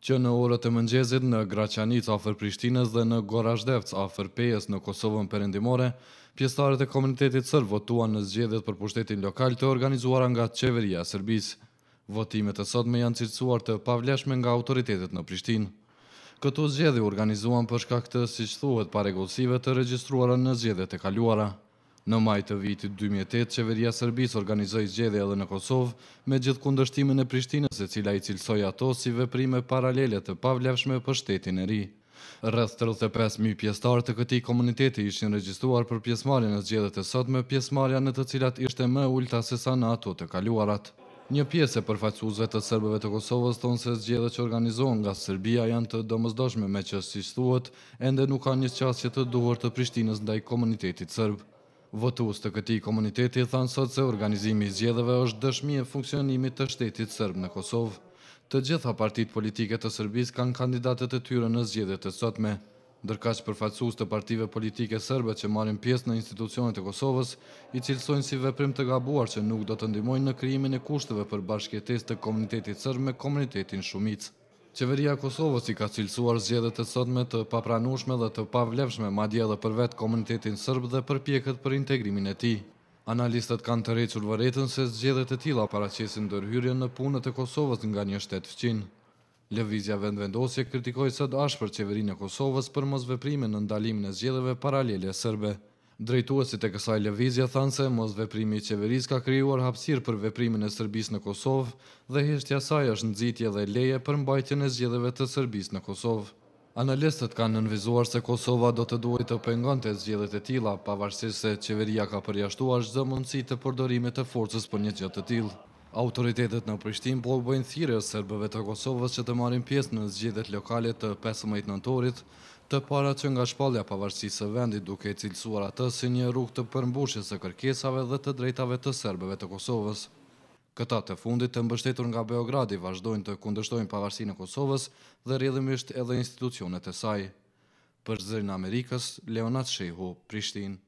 që në orët e mëngjezit në Graçanic afër Prishtinës dhe në Gorashdevc afër Pejës në Kosovën Perëndimore, pjesëtarët e komunitetit serb votuan në zgjedhjet për pushtetin lokal të organizuara nga qeveria sërbis. Serbisë. Votimet e sotme janë cilësuar të pavlefshme nga autoritetet në Prishtinë. Këto zgjedhje u organizuan për shkak të, siç thuhet, paregullsive të regjistruara në zgjedhjet e kaluara. Në maj të vitit 2008, qeveria Sërbis organizoj zgjede edhe në Kosovë me gjithë kundështimin e Prishtinës e cila i cilsoj ato si veprime paralele të pavlefshme për shtetin e ri. Rëth 35.000 pjestarë të këti komuniteti ishin regjistuar për pjesmarja në zgjede të sot me pjesmarja në të cilat ishte më ullta se sa në ato të kaluarat. Një pjesë e përfaqësuzve të sërbëve të Kosovës tonë se zgjede që organizohen nga Sërbia janë të domëzdoshme me që si shtuot, ende nuk ka një qasje të duhur të Prishtinës ndaj komunitetit sërbë. Votuus të këti komuniteti thanë sot se organizimi i zgjedhëve është dëshmi e funksionimit të shtetit sërb në Kosovë. Të gjitha partit politike të Sërbis kanë kandidatet e tyre në zgjedhët e sotme. dërka që përfaqësus të partive politike sërbe që marim pjesë në institucionet e Kosovës, i cilësojnë si veprim të gabuar që nuk do të ndimojnë në kryimin e kushtëve për bashkjetes të komunitetit sërbë me komunitetin shumicë. Qeveria Kosovës i ka cilësuar zgjedhët e sotme të papranushme dhe të pavlefshme madje dhe për vetë komunitetin sërbë dhe për pjekët për integrimin e ti. Analistët kanë të rejqur vëretën se zgjedhët e tila paracjesin dërhyrje në punët e Kosovës nga një shtetë fëqin. Levizja vendvendosje kritikoj sëtë ashë për qeverin e Kosovës për mëzveprime në ndalimin e zgjedhëve paralele sërbe. Drejtuesit e kësaj lëvizje thanë se mos veprimi i qeverisë ka krijuar hapësirë për veprimin e Serbisë në Kosovë dhe heshtja e saj është nxitje dhe leje për mbajtjen e zgjedhjeve të Serbisë në Kosovë. Analistët kanë nënvizuar se Kosova do të duhet të pengonte zgjedhjet e tilla pavarësisht se qeveria ka përjashtuar çdo mundësi të përdorimit të forcës për një gjë të tillë. Autoritetet në Prishtin po u bëjnë thire serbëve të Kosovës që të marim pjesë në zgjidhet lokalit të 15 nëntorit, të para që nga shpalja pavarësisë vendit duke e cilësuar atë si një rrug të përmbushjes e kërkesave dhe të drejtave të serbëve të Kosovës. Këta të fundit të mbështetur nga Beogradi vazhdojnë të kundështojnë pavarësinë Kosovës dhe rrëdhimisht edhe institucionet e saj. Për zërin Amerikës, Leonat Shehu, Prishtinë.